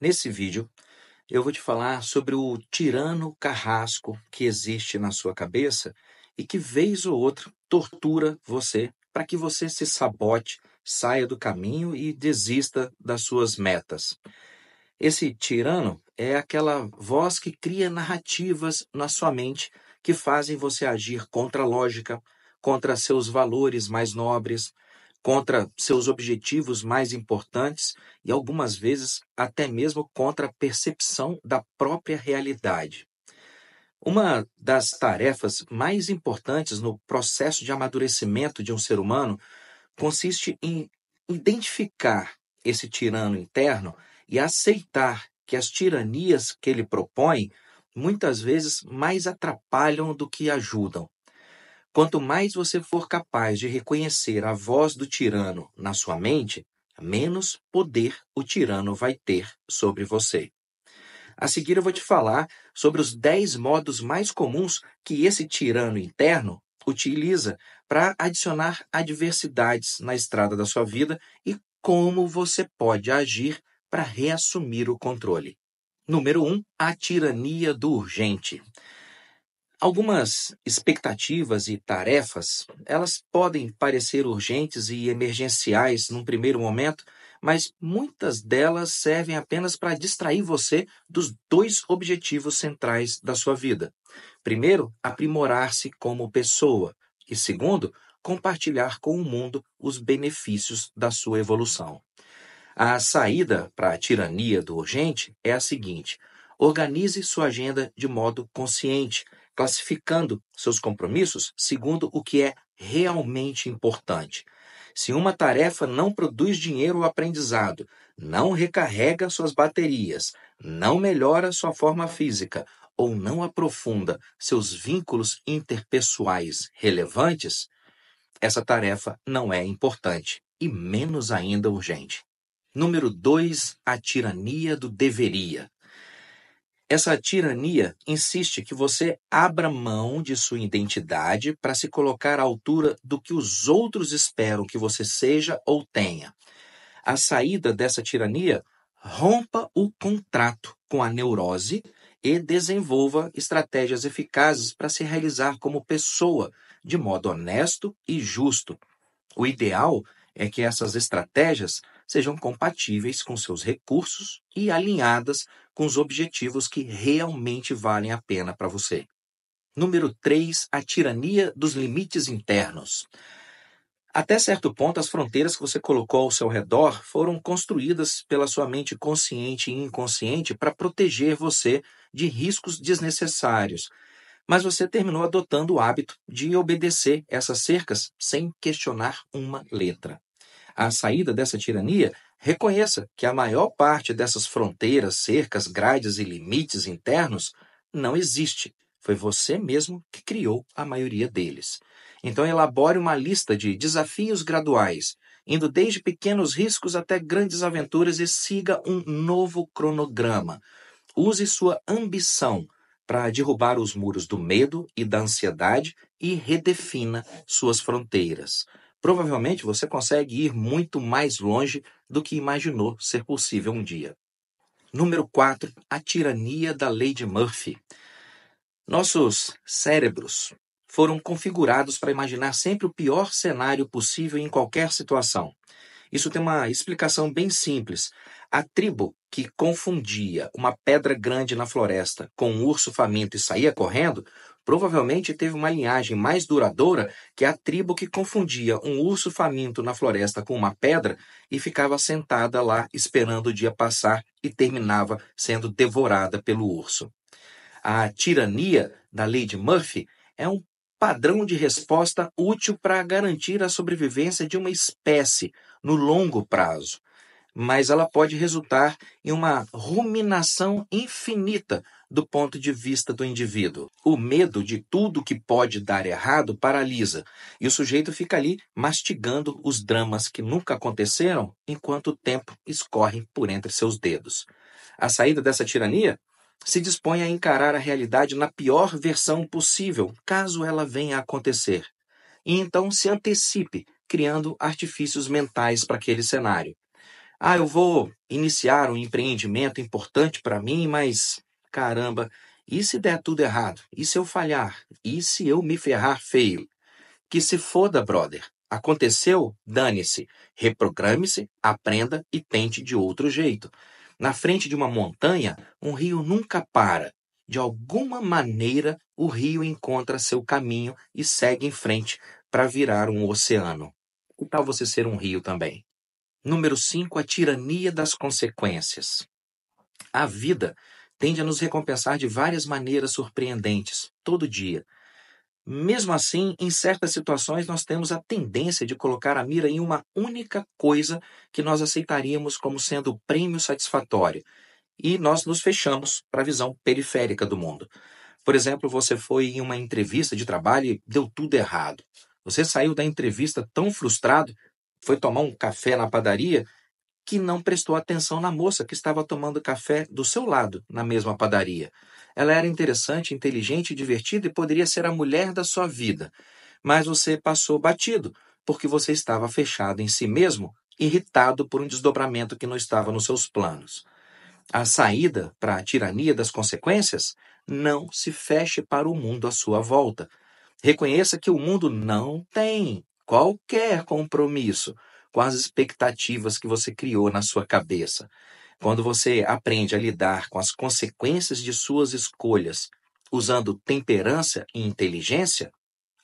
Nesse vídeo, eu vou te falar sobre o tirano carrasco que existe na sua cabeça e que, vez ou outra, tortura você para que você se sabote, saia do caminho e desista das suas metas. Esse tirano é aquela voz que cria narrativas na sua mente que fazem você agir contra a lógica, contra seus valores mais nobres, contra seus objetivos mais importantes e algumas vezes até mesmo contra a percepção da própria realidade. Uma das tarefas mais importantes no processo de amadurecimento de um ser humano consiste em identificar esse tirano interno e aceitar que as tiranias que ele propõe muitas vezes mais atrapalham do que ajudam. Quanto mais você for capaz de reconhecer a voz do tirano na sua mente, menos poder o tirano vai ter sobre você. A seguir eu vou te falar sobre os 10 modos mais comuns que esse tirano interno utiliza para adicionar adversidades na estrada da sua vida e como você pode agir para reassumir o controle. Número 1, um, a tirania do urgente. Algumas expectativas e tarefas, elas podem parecer urgentes e emergenciais num primeiro momento, mas muitas delas servem apenas para distrair você dos dois objetivos centrais da sua vida. Primeiro, aprimorar-se como pessoa, e segundo, compartilhar com o mundo os benefícios da sua evolução. A saída para a tirania do urgente é a seguinte: organize sua agenda de modo consciente classificando seus compromissos segundo o que é realmente importante. Se uma tarefa não produz dinheiro ou aprendizado, não recarrega suas baterias, não melhora sua forma física ou não aprofunda seus vínculos interpessoais relevantes, essa tarefa não é importante e menos ainda urgente. Número 2, a tirania do deveria. Essa tirania insiste que você abra mão de sua identidade para se colocar à altura do que os outros esperam que você seja ou tenha. A saída dessa tirania rompa o contrato com a neurose e desenvolva estratégias eficazes para se realizar como pessoa de modo honesto e justo. O ideal é que essas estratégias sejam compatíveis com seus recursos e alinhadas com os objetivos que realmente valem a pena para você. Número 3, a tirania dos limites internos. Até certo ponto, as fronteiras que você colocou ao seu redor foram construídas pela sua mente consciente e inconsciente para proteger você de riscos desnecessários. Mas você terminou adotando o hábito de obedecer essas cercas sem questionar uma letra à saída dessa tirania, reconheça que a maior parte dessas fronteiras, cercas, grades e limites internos não existe. Foi você mesmo que criou a maioria deles. Então, elabore uma lista de desafios graduais, indo desde pequenos riscos até grandes aventuras e siga um novo cronograma. Use sua ambição para derrubar os muros do medo e da ansiedade e redefina suas fronteiras provavelmente você consegue ir muito mais longe do que imaginou ser possível um dia. Número 4. A tirania da lei de Murphy. Nossos cérebros foram configurados para imaginar sempre o pior cenário possível em qualquer situação. Isso tem uma explicação bem simples. A tribo que confundia uma pedra grande na floresta com um urso faminto e saía correndo provavelmente teve uma linhagem mais duradoura que a tribo que confundia um urso faminto na floresta com uma pedra e ficava sentada lá esperando o dia passar e terminava sendo devorada pelo urso. A tirania da Lady Murphy é um padrão de resposta útil para garantir a sobrevivência de uma espécie no longo prazo, mas ela pode resultar em uma ruminação infinita do ponto de vista do indivíduo. O medo de tudo que pode dar errado paralisa e o sujeito fica ali mastigando os dramas que nunca aconteceram enquanto o tempo escorre por entre seus dedos. A saída dessa tirania se dispõe a encarar a realidade na pior versão possível, caso ela venha a acontecer, e então se antecipe, criando artifícios mentais para aquele cenário. Ah, eu vou iniciar um empreendimento importante para mim, mas caramba, e se der tudo errado? E se eu falhar? E se eu me ferrar feio? Que se foda, brother. Aconteceu? Dane-se. Reprograme-se, aprenda e tente de outro jeito. Na frente de uma montanha, um rio nunca para. De alguma maneira, o rio encontra seu caminho e segue em frente para virar um oceano. Que tal você ser um rio também? Número 5, a tirania das consequências. A vida tende a nos recompensar de várias maneiras surpreendentes, todo dia. Mesmo assim, em certas situações, nós temos a tendência de colocar a mira em uma única coisa que nós aceitaríamos como sendo o prêmio satisfatório, e nós nos fechamos para a visão periférica do mundo. Por exemplo, você foi em uma entrevista de trabalho e deu tudo errado. Você saiu da entrevista tão frustrado, foi tomar um café na padaria que não prestou atenção na moça que estava tomando café do seu lado, na mesma padaria. Ela era interessante, inteligente, divertida e poderia ser a mulher da sua vida. Mas você passou batido, porque você estava fechado em si mesmo, irritado por um desdobramento que não estava nos seus planos. A saída para a tirania das consequências não se feche para o mundo à sua volta. Reconheça que o mundo não tem qualquer compromisso com as expectativas que você criou na sua cabeça. Quando você aprende a lidar com as consequências de suas escolhas usando temperança e inteligência,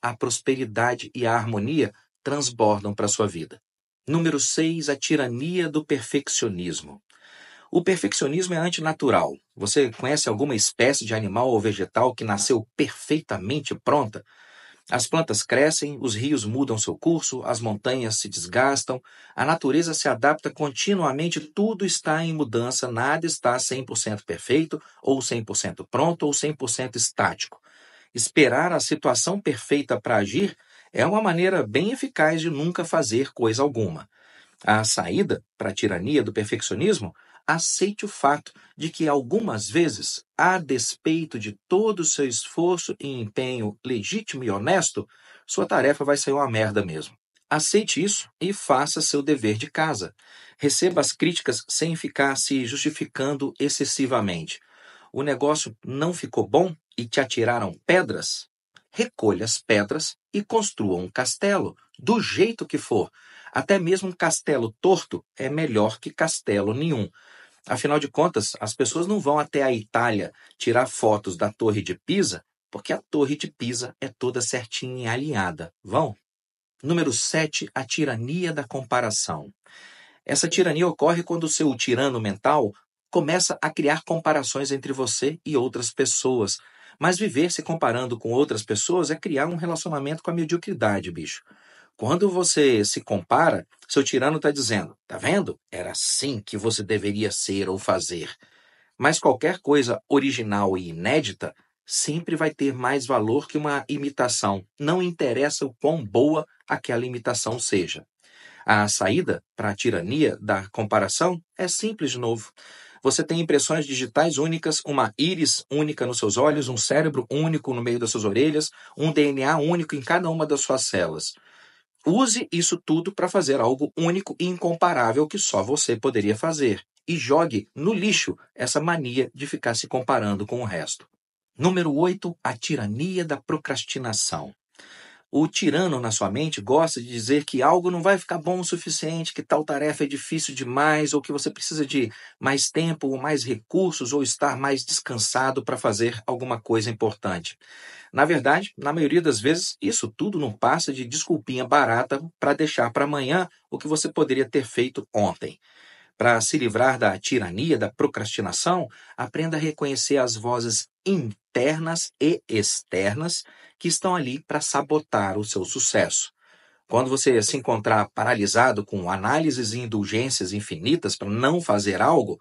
a prosperidade e a harmonia transbordam para a sua vida. Número 6, a tirania do perfeccionismo. O perfeccionismo é antinatural. Você conhece alguma espécie de animal ou vegetal que nasceu perfeitamente pronta? As plantas crescem, os rios mudam seu curso, as montanhas se desgastam, a natureza se adapta continuamente, tudo está em mudança, nada está 100% perfeito, ou 100% pronto, ou 100% estático. Esperar a situação perfeita para agir é uma maneira bem eficaz de nunca fazer coisa alguma. A saída para a tirania do perfeccionismo aceite o fato de que algumas vezes, a despeito de todo o seu esforço e empenho legítimo e honesto, sua tarefa vai ser uma merda mesmo. Aceite isso e faça seu dever de casa. Receba as críticas sem ficar se justificando excessivamente. O negócio não ficou bom e te atiraram pedras? Recolha as pedras e construa um castelo, do jeito que for. Até mesmo um castelo torto é melhor que castelo nenhum. Afinal de contas, as pessoas não vão até a Itália tirar fotos da Torre de Pisa, porque a Torre de Pisa é toda certinha e alinhada. Vão? Número 7, a tirania da comparação. Essa tirania ocorre quando o seu tirano mental começa a criar comparações entre você e outras pessoas. Mas viver se comparando com outras pessoas é criar um relacionamento com a mediocridade, bicho. Quando você se compara, seu tirano está dizendo: tá vendo? Era assim que você deveria ser ou fazer. Mas qualquer coisa original e inédita sempre vai ter mais valor que uma imitação, não interessa o quão boa aquela imitação seja. A saída para a tirania da comparação é simples de novo. Você tem impressões digitais únicas, uma íris única nos seus olhos, um cérebro único no meio das suas orelhas, um DNA único em cada uma das suas células. Use isso tudo para fazer algo único e incomparável que só você poderia fazer. E jogue no lixo essa mania de ficar se comparando com o resto. Número 8. A tirania da procrastinação. O tirano na sua mente gosta de dizer que algo não vai ficar bom o suficiente, que tal tarefa é difícil demais, ou que você precisa de mais tempo, ou mais recursos, ou estar mais descansado para fazer alguma coisa importante. Na verdade, na maioria das vezes, isso tudo não passa de desculpinha barata para deixar para amanhã o que você poderia ter feito ontem. Para se livrar da tirania, da procrastinação, aprenda a reconhecer as vozes internas e externas que estão ali para sabotar o seu sucesso. Quando você se encontrar paralisado com análises e indulgências infinitas para não fazer algo,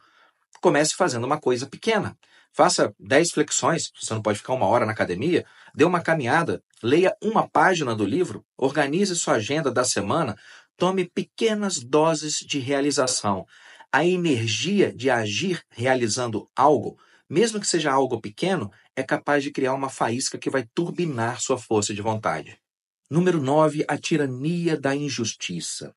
comece fazendo uma coisa pequena. Faça 10 flexões, você não pode ficar uma hora na academia, dê uma caminhada, leia uma página do livro, organize sua agenda da semana, tome pequenas doses de realização. A energia de agir realizando algo mesmo que seja algo pequeno, é capaz de criar uma faísca que vai turbinar sua força de vontade. Número 9, a tirania da injustiça.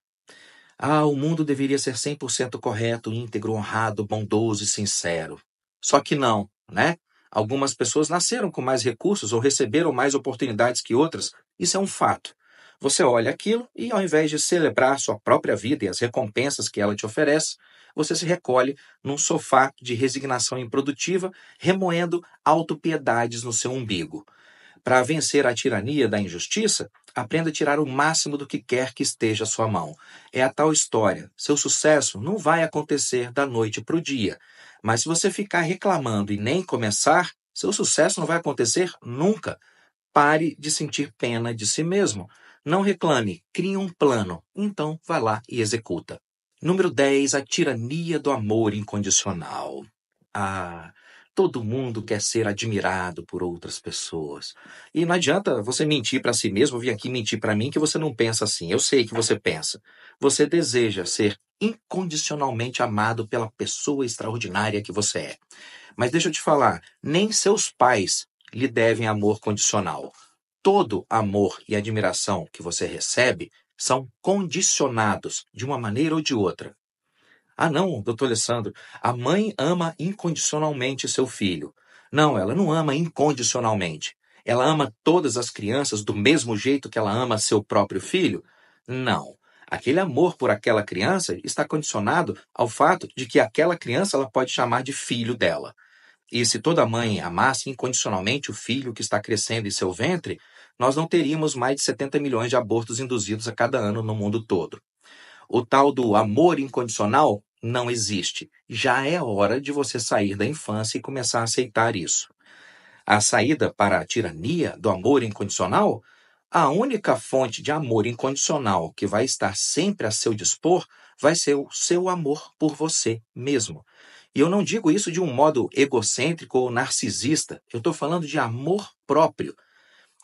Ah, o mundo deveria ser 100% correto, íntegro, honrado, bondoso e sincero. Só que não, né? Algumas pessoas nasceram com mais recursos ou receberam mais oportunidades que outras, isso é um fato. Você olha aquilo e, ao invés de celebrar sua própria vida e as recompensas que ela te oferece, você se recolhe num sofá de resignação improdutiva, remoendo autopiedades no seu umbigo. Para vencer a tirania da injustiça, aprenda a tirar o máximo do que quer que esteja à sua mão. É a tal história. Seu sucesso não vai acontecer da noite para o dia. Mas se você ficar reclamando e nem começar, seu sucesso não vai acontecer nunca. Pare de sentir pena de si mesmo. Não reclame, crie um plano. Então vá lá e executa. Número 10, a tirania do amor incondicional. Ah, todo mundo quer ser admirado por outras pessoas. E não adianta você mentir para si mesmo, vir aqui mentir para mim que você não pensa assim. Eu sei que você pensa. Você deseja ser incondicionalmente amado pela pessoa extraordinária que você é. Mas deixa eu te falar, nem seus pais lhe devem amor condicional. Todo amor e admiração que você recebe são condicionados de uma maneira ou de outra. Ah, não, doutor Alessandro, a mãe ama incondicionalmente seu filho. Não, ela não ama incondicionalmente. Ela ama todas as crianças do mesmo jeito que ela ama seu próprio filho? Não. Aquele amor por aquela criança está condicionado ao fato de que aquela criança ela pode chamar de filho dela. E se toda mãe amasse incondicionalmente o filho que está crescendo em seu ventre, nós não teríamos mais de 70 milhões de abortos induzidos a cada ano no mundo todo. O tal do amor incondicional não existe. Já é hora de você sair da infância e começar a aceitar isso. A saída para a tirania do amor incondicional? A única fonte de amor incondicional que vai estar sempre a seu dispor vai ser o seu amor por você mesmo. E eu não digo isso de um modo egocêntrico ou narcisista. Eu estou falando de amor próprio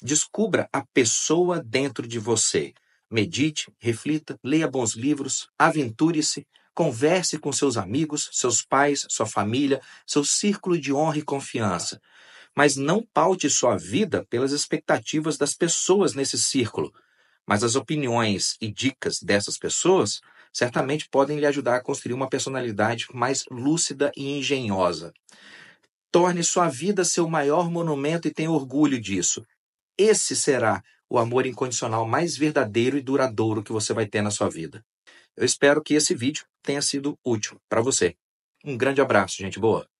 Descubra a pessoa dentro de você. Medite, reflita, leia bons livros, aventure-se, converse com seus amigos, seus pais, sua família, seu círculo de honra e confiança. Mas não paute sua vida pelas expectativas das pessoas nesse círculo. Mas as opiniões e dicas dessas pessoas certamente podem lhe ajudar a construir uma personalidade mais lúcida e engenhosa. Torne sua vida seu maior monumento e tenha orgulho disso. Esse será o amor incondicional mais verdadeiro e duradouro que você vai ter na sua vida. Eu espero que esse vídeo tenha sido útil para você. Um grande abraço, gente boa!